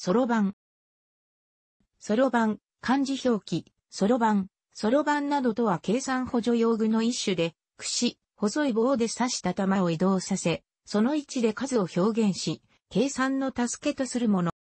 そろばん。そろばん、漢字表記、そろばん、そろばんなどとは計算補助用具の一種で、串、細い棒で刺した玉を移動させ、その位置で数を表現し、計算の助けとするもの。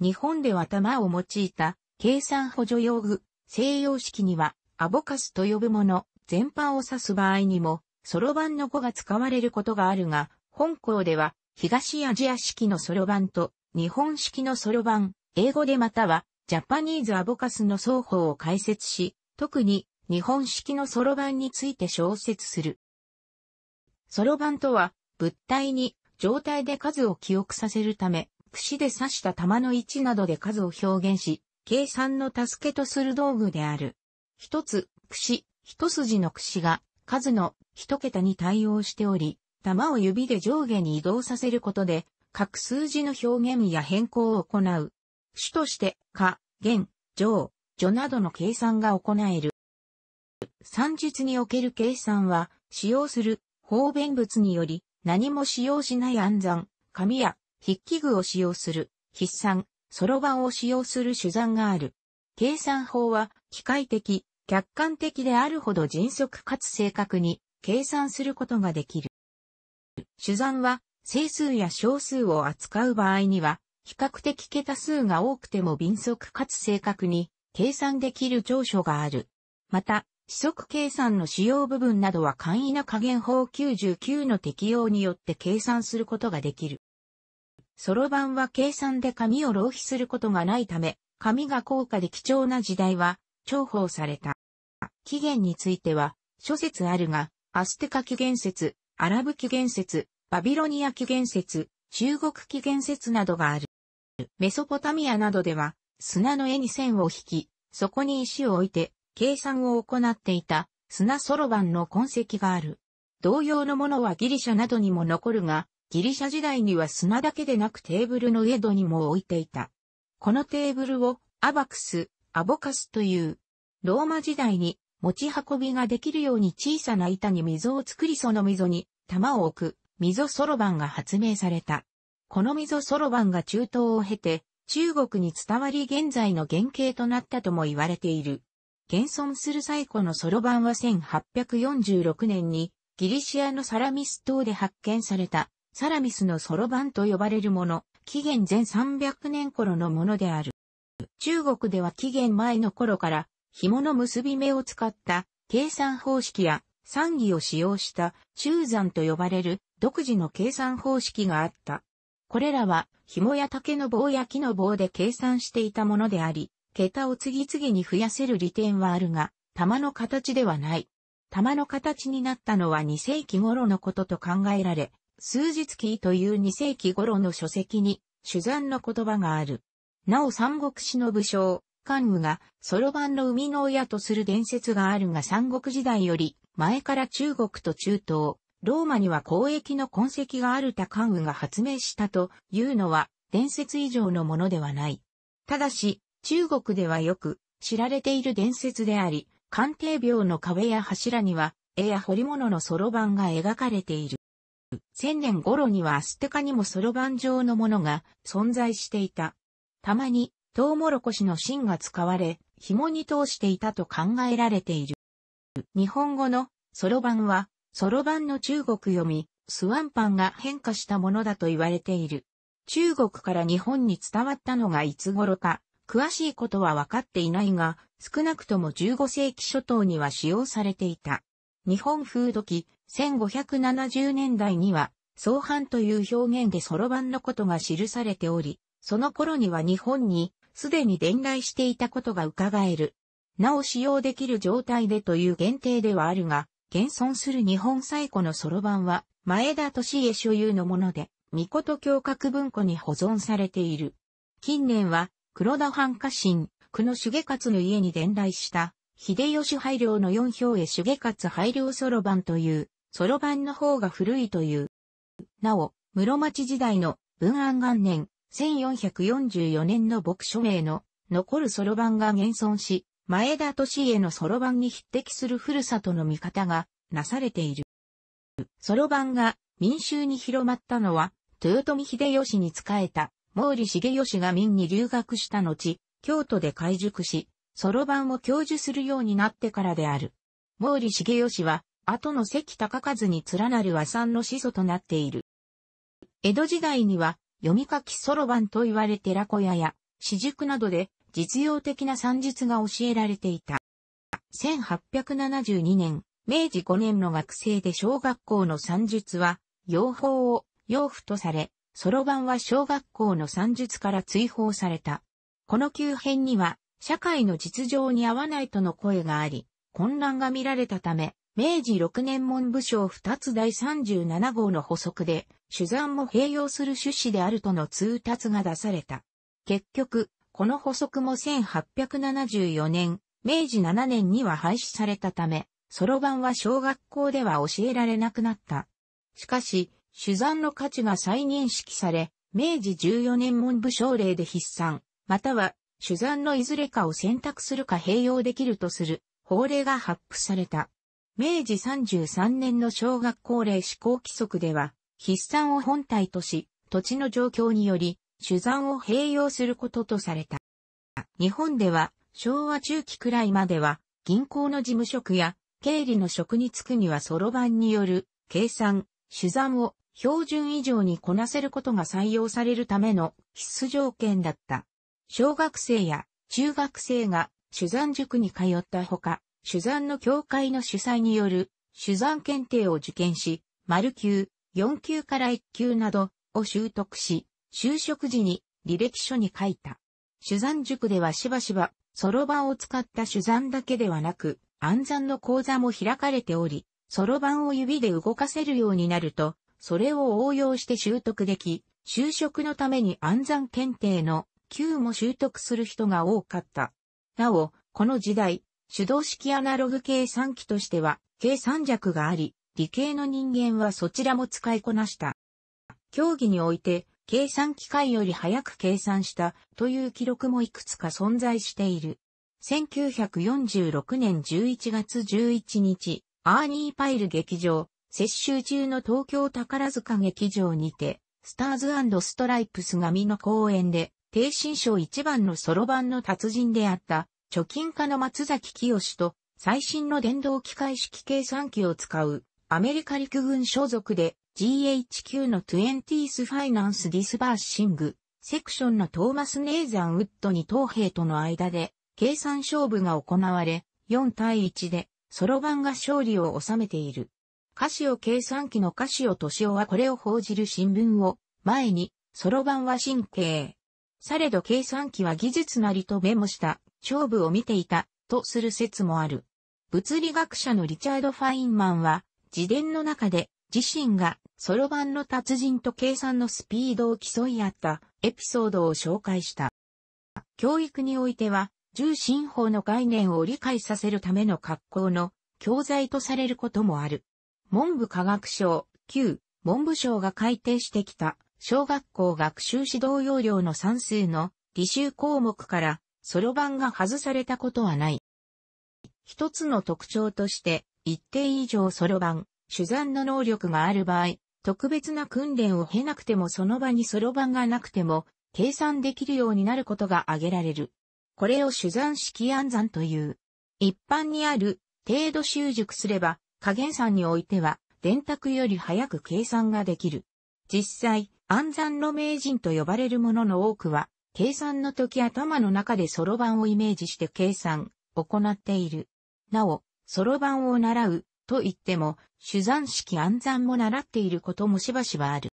日本では玉を用いた計算補助用具、西洋式にはアボカスと呼ぶもの、全般を指す場合にも、そろばんの語が使われることがあるが、本校では東アジア式のそろばんと日本式のソロ版、英語でまたは、ジャパニーズアボカスの双方を解説し、特に日本式のソロ版について小説する。ソロ版とは、物体に状態で数を記憶させるため、串で刺した玉の位置などで数を表現し、計算の助けとする道具である。一つ、串、一筋の串が数の一桁に対応しており、玉を指で上下に移動させることで各数字の表現や変更を行う。主として、か、現、上、序などの計算が行える。算術における計算は、使用する方便物により、何も使用しない暗算、紙や筆記具を使用する、筆算、そろばんを使用する手算がある。計算法は、機械的、客観的であるほど迅速かつ正確に計算することができる。手算は整数や小数を扱う場合には、比較的桁数が多くても敏速かつ正確に計算できる長所がある。また、指則計算の使用部分などは簡易な加減法99の適用によって計算することができる。ソロ版は計算で紙を浪費することがないため、紙が高価で貴重な時代は重宝された。起源については諸説あるが、アステカ起源説、アラブ起源説、バビロニア紀元説、中国紀元説などがある。メソポタミアなどでは、砂の絵に線を引き、そこに石を置いて、計算を行っていた、砂ソロバンの痕跡がある。同様のものはギリシャなどにも残るが、ギリシャ時代には砂だけでなくテーブルの上戸にも置いていた。このテーブルをアバクス、アボカスという、ローマ時代に持ち運びができるように小さな板に溝を作りその溝に玉を置く溝そろばんが発明された。この溝そろばんが中東を経て、中国に伝わり現在の原型となったとも言われている。現存する最古のそろばんは1846年にギリシアのサラミス島で発見されたサラミスのそろばんと呼ばれるもの、紀元前300年頃のものである。中国では紀元前の頃から紐の結び目を使った計算方式や産儀を使用した中山と呼ばれる独自の計算方式があった。これらは、紐や竹の棒や木の棒で計算していたものであり、桁を次々に増やせる利点はあるが、玉の形ではない。玉の形になったのは2世紀頃のことと考えられ、数日期という2世紀頃の書籍に、主山の言葉がある。なお三国志の武将、関羽が、そろばんの生みの親とする伝説があるが三国時代より、前から中国と中東、ローマには交易の痕跡がある他関羽が発明したというのは伝説以上のものではない。ただし、中国ではよく知られている伝説であり、鑑定病の壁や柱には絵や彫り物のそろばんが描かれている。千年頃にはアステカにもそろばん状のものが存在していた。たまにトウモロコシの芯が使われ、紐に通していたと考えられている。日本語のそろばんはソロ版の中国読み、スワンパンが変化したものだと言われている。中国から日本に伝わったのがいつ頃か、詳しいことは分かっていないが、少なくとも15世紀初頭には使用されていた。日本風土期、1570年代には、相反という表現でソロ版のことが記されており、その頃には日本に、すでに伝来していたことが伺える。なお使用できる状態でという限定ではあるが、現存する日本最古のソロ版は、前田利家所有のもので、御事教閣文庫に保存されている。近年は、黒田藩家臣、久野重勝の家に伝来した、秀吉配領の四表へ重勝配領ソロ版という、ソロ版の方が古いという。なお、室町時代の文安元年、1444年の牧書名の残るソロ版が現存し、前田利家のそろばんに匹敵する古里の見方がなされている。そろばんが民衆に広まったのは、豊臣秀吉に仕えた毛利茂吉が民に留学した後、京都で開塾し、そろばんを教授するようになってからである。毛利茂吉は、後の関高和に連なる和産の始祖となっている。江戸時代には、読み書きそろばんと言われ寺小屋や、私塾などで実用的な算術が教えられていた。1872年、明治5年の学生で小学校の算術は、用法を用父とされ、そろばんは小学校の算術から追放された。この急変には、社会の実情に合わないとの声があり、混乱が見られたため、明治6年文部省2つ第37号の補足で、取算も併用する趣旨であるとの通達が出された。結局、この補足も1874年、明治7年には廃止されたため、そろばんは小学校では教えられなくなった。しかし、手算の価値が再認識され、明治14年文部省令で筆算、または手算のいずれかを選択するか併用できるとする法令が発布された。明治33年の小学校令施行規則では、筆算を本体とし、土地の状況により、手山を併用することとされた。日本では昭和中期くらいまでは銀行の事務職や経理の職に就くにはそろばんによる計算、手算を標準以上にこなせることが採用されるための必須条件だった。小学生や中学生が手算塾に通ったほか、手算の協会の主催による手算検定を受験し、丸級、4級から1級などを習得し、就職時に履歴書に書いた。手山塾ではしばしば、そろばんを使った手山だけではなく、暗算の講座も開かれており、そろばんを指で動かせるようになると、それを応用して習得でき、就職のために暗算検定の級も習得する人が多かった。なお、この時代、手動式アナログ計算機としては、計算弱があり、理系の人間はそちらも使いこなした。競技において、計算機械より早く計算したという記録もいくつか存在している。1946年11月11日、アーニーパイル劇場、接収中の東京宝塚劇場にて、スターズストライプスがの公演で、低新章一番のソロ版の達人であった、貯金家の松崎清と、最新の電動機械式計算機を使う、アメリカ陸軍所属で、GHQ の 20th Finance Disbursing セクションのトーマス・ネーザン・ウッドに東兵との間で計算勝負が行われ、4対1でソロ版が勝利を収めている。カシオ計算機のカシオシオはこれを報じる新聞を前に、ソロ版は神経。されど計算機は技術なりとメモした勝負を見ていたとする説もある。物理学者のリチャード・ファインマンは自伝の中で自身がソロ版の達人と計算のスピードを競い合ったエピソードを紹介した。教育においては、重心法の概念を理解させるための格好の教材とされることもある。文部科学省、旧文部省が改定してきた小学校学習指導要領の算数の履修項目からソロ版が外されたことはない。一つの特徴として、一定以上ソロ版、手算の能力がある場合、特別な訓練を経なくてもその場にそろばんがなくても、計算できるようになることが挙げられる。これを手算式暗算という。一般にある程度習熟すれば、加減算においては、電卓より早く計算ができる。実際、暗算の名人と呼ばれるものの多くは、計算の時頭の中でそろばんをイメージして計算、行っている。なお、そろばんを習う、と言っても、主山式暗算も習っていることもしばしばある。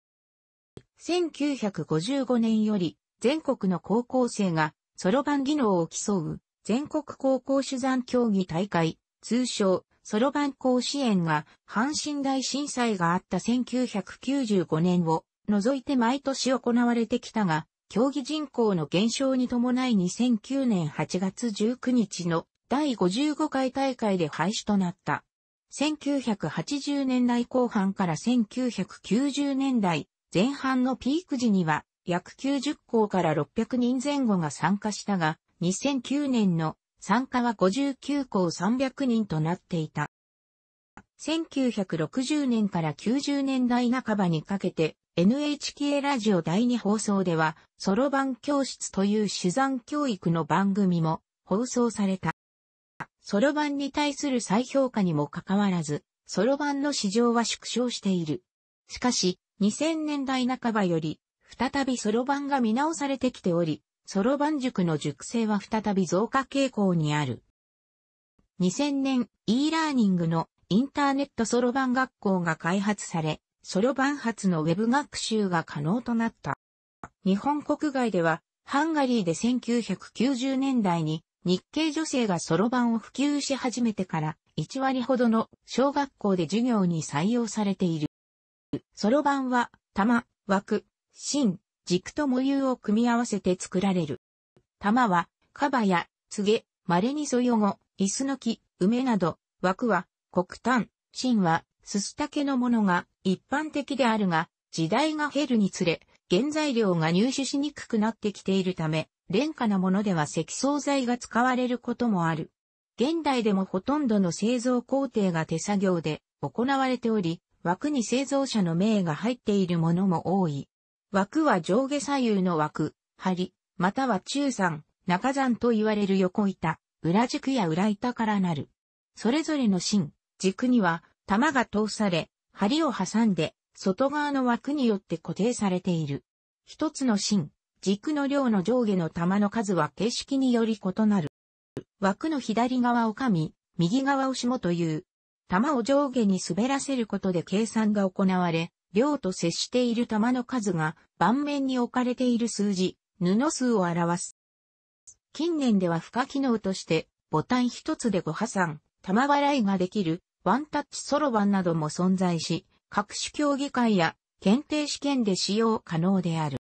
1955年より全国の高校生がそろばん技能を競う全国高校主山競技大会、通称そろばん甲子園が阪神大震災があった1995年を除いて毎年行われてきたが、競技人口の減少に伴い2009年8月19日の第55回大会で廃止となった。1980年代後半から1990年代前半のピーク時には約90校から600人前後が参加したが、2009年の参加は59校300人となっていた。1960年から90年代半ばにかけて NHK ラジオ第2放送では、ソロ版教室という手材教育の番組も放送された。ソロ版に対する再評価にもかかわらず、ソロ版の市場は縮小している。しかし、2000年代半ばより、再びソロ版が見直されてきており、ソロ版塾の熟成は再び増加傾向にある。2000年、e ラーニングのインターネットソロ版学校が開発され、ソロ版発のウェブ学習が可能となった。日本国外では、ハンガリーで1990年代に日系女性がそろばんを普及し始めてから1割ほどの小学校で授業に採用されている。そろばんは玉、枠、芯、軸と模様を組み合わせて作られる。玉はカバやツゲ、稀にそよご、椅子の木、梅など、枠は黒炭、芯はすすけのものが一般的であるが、時代が減るにつれ、原材料が入手しにくくなってきているため、廉価なものでは積層材が使われることもある。現代でもほとんどの製造工程が手作業で行われており、枠に製造者の名が入っているものも多い。枠は上下左右の枠、針、または中山、中山と言われる横板、裏軸や裏板からなる。それぞれの芯、軸には玉が通され、針を挟んで、外側の枠によって固定されている。一つの芯、軸の量の上下の玉の数は形式により異なる。枠の左側を神、右側を下という、玉を上下に滑らせることで計算が行われ、量と接している玉の数が盤面に置かれている数字、布数を表す。近年では付加機能として、ボタン一つでご破産、玉払いができる、ワンタッチソロ版なども存在し、各種競技会や検定試験で使用可能である。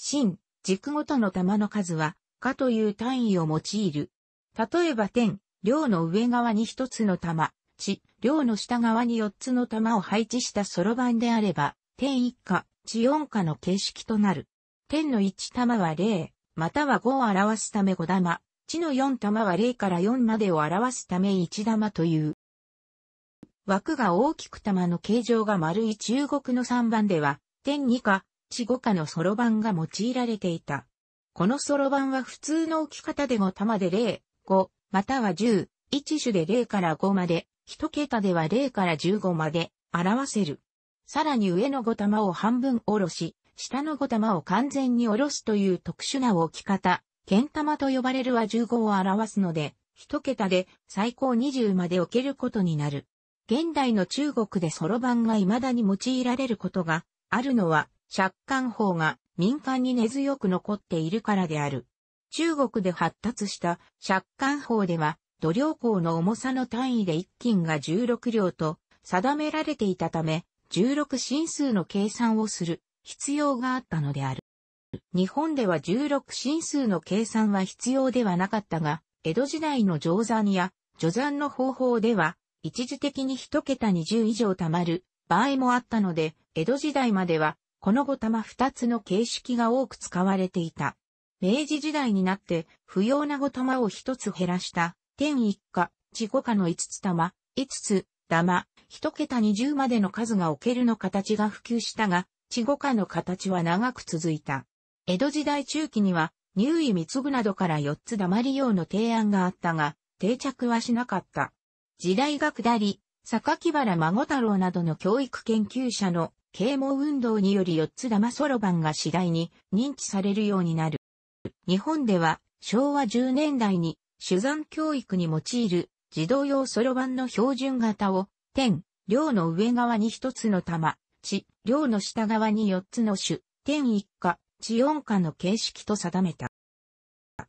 真、軸ごとの玉の数は、かという単位を用いる。例えば点、量の上側に一つの玉、地、量の下側に四つの玉を配置したそろばんであれば、点一か、地四かの形式となる。点の一玉は0、または5を表すため5玉、地の四玉は0から4までを表すため1玉という。枠が大きく玉の形状が丸い中国の3番では、点2か、一5下のソロ版が用いられていた。このソロ版は普通の置き方でも玉で0、5、または10、一種で0から5まで、一桁では0から15まで表せる。さらに上の5玉を半分おろし、下の5玉を完全におろすという特殊な置き方、剣玉と呼ばれるは15を表すので、一桁で最高20まで置けることになる。現代の中国でソロばが未だに用いられることがあるのは、借款法が民間に根強く残っているからである。中国で発達した借款法では、土量工の重さの単位で一斤が16両と定められていたため、16進数の計算をする必要があったのである。日本では16進数の計算は必要ではなかったが、江戸時代の乗算や序算の方法では、一時的に一桁20以上貯まる場合もあったので、江戸時代まではこの後玉二つの形式が多く使われていた。明治時代になって不要な後玉を一つ減らした、天一家、地五家の五つ玉、五つ玉、一桁二十までの数が置けるの形が普及したが、地五家の形は長く続いた。江戸時代中期には、入三つぐなどから四つ玉利用の提案があったが、定着はしなかった。時代が下り、木原孫太郎などの教育研究者の啓蒙運動により4つ玉そろばんが次第に認知されるようになる。日本では昭和10年代に手山教育に用いる児童用そろばんの標準型を、天、量の上側に1つの玉、地、量の下側に4つの種、天一家、地四家の形式と定めた。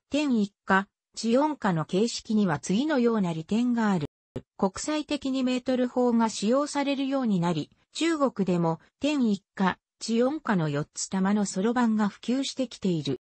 天一家、地四家の形式には次のような利点がある。国際的にメートル法が使用されるようになり、中国でも天一家、地音家の4つ玉のそろばんが普及してきている。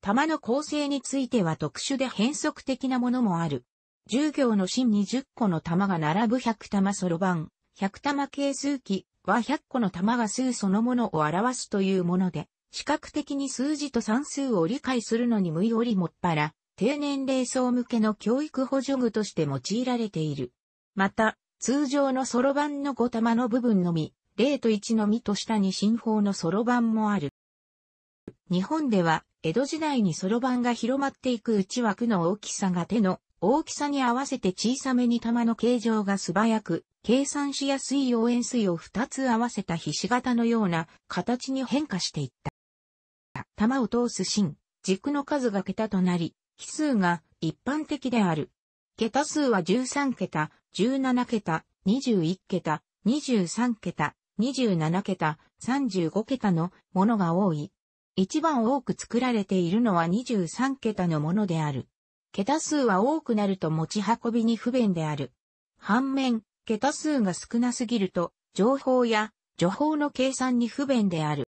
玉の構成については特殊で変則的なものもある。従業行の芯に十0個の玉が並ぶ100玉そろばん、100玉計数機は100個の玉が数そのものを表すというもので、視覚的に数字と算数を理解するのに無いよりもっぱら、低年齢層向けの教育補助具として用いられている。また、通常のソロ版の5玉の部分のみ、0と1のみと下に新法のソロ版もある。日本では、江戸時代にソロ版が広まっていく内枠の大きさが手の大きさに合わせて小さめに玉の形状が素早く、計算しやすい応援水を2つ合わせたひし形のような形に変化していった。玉を通す芯、軸の数が桁となり、奇数が一般的である。桁数は13桁、17桁、21桁、23桁、27桁、35桁のものが多い。一番多く作られているのは23桁のものである。桁数は多くなると持ち運びに不便である。反面、桁数が少なすぎると、情報や、情報の計算に不便である。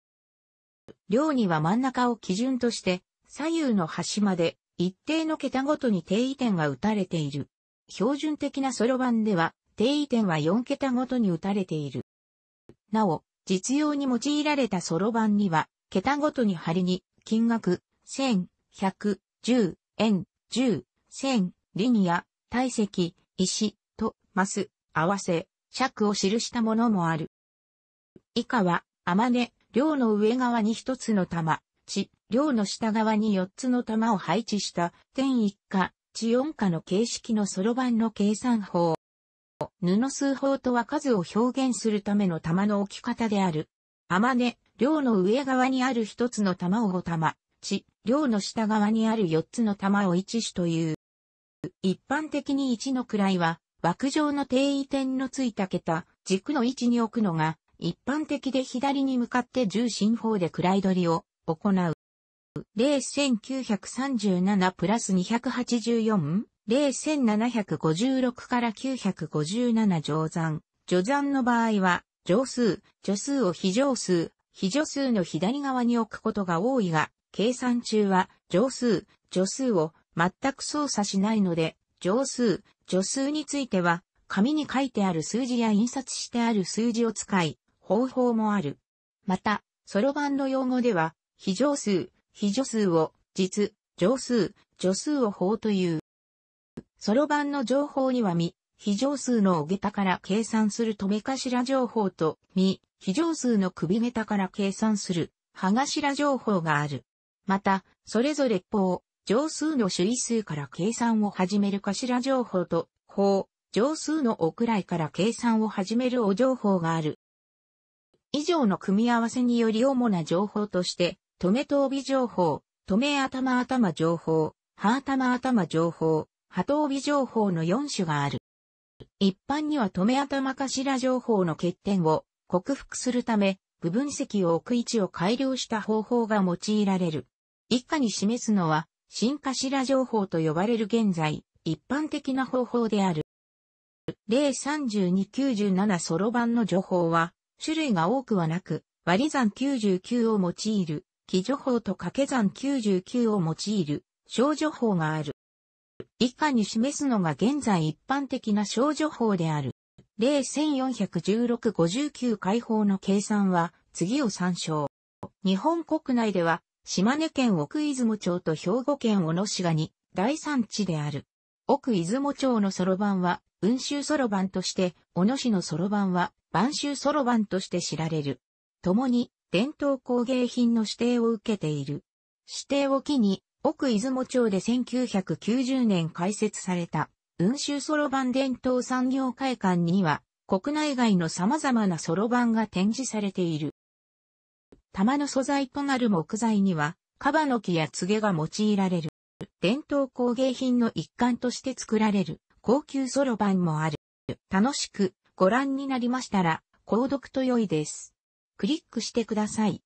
量には真ん中を基準として、左右の端まで一定の桁ごとに定位点が打たれている。標準的なソロ版では、定位点は4桁ごとに打たれている。なお、実用に用いられたソロ版には、桁ごとに針に、金額、1000、100、10、円、10、1000、リニア、体積、石、と、マス、合わせ、尺を記したものもある。以下は、あまね、量の上側に一つの玉、地、量の下側に四つの玉を配置した、点一下、地音化の形式のそろばんの計算法。布数法とは数を表現するための玉の置き方である。玉根、量の上側にある一つの玉を5玉、地、量の下側にある四つの玉を一種という。一般的に一の位は、枠状の定位点のついた桁、軸の位置に置くのが、一般的で左に向かって重心法で位取りを行う。0937プラス284、0756から957乗算。乗算の場合は、乗数、除数を非乗数、非常数の左側に置くことが多いが、計算中は、乗数、除数を全く操作しないので、乗数、除数については、紙に書いてある数字や印刷してある数字を使い、方法もある。また、ソロ版の用語では、非常数、非助数を実、乗数、助数を法という。そろばんの情報には未、非常数の下桁から計算する留頭情報と未、非常数の首下から計算する歯頭情報がある。また、それぞれ法、乗数の種位数から計算を始める頭情報と法、乗数のおくらいから計算を始めるお情報がある。以上の組み合わせにより主な情報として、止め頭情報、止め頭頭情報、歯頭頭情報、歯頭尾情報の4種がある。一般には止め頭頭情報の欠点を克服するため、部分積を置く位置を改良した方法が用いられる。以下に示すのは、新頭情報と呼ばれる現在、一般的な方法である。例3297ソロ版の情報は、種類が多くはなく、割り算99を用いる基女法と掛け算99を用いる少女法がある。以下に示すのが現在一般的な少女法である。例1416-59解放の計算は次を参照。日本国内では島根県奥出雲町と兵庫県小野市がに大産地である。奥出雲町のそろばんは温州そろばんとして、小野市のそろばんは晩州そろばんとして知られる。共に伝統工芸品の指定を受けている。指定を機に、奥出雲町で1990年開設された、雲州そろばん伝統産業会館には、国内外の様々なそろばんが展示されている。玉の素材となる木材には、カバの木やツゲが用いられる。伝統工芸品の一環として作られる高級そろばんもある。楽しくご覧になりましたら、購読と良いです。クリックしてください。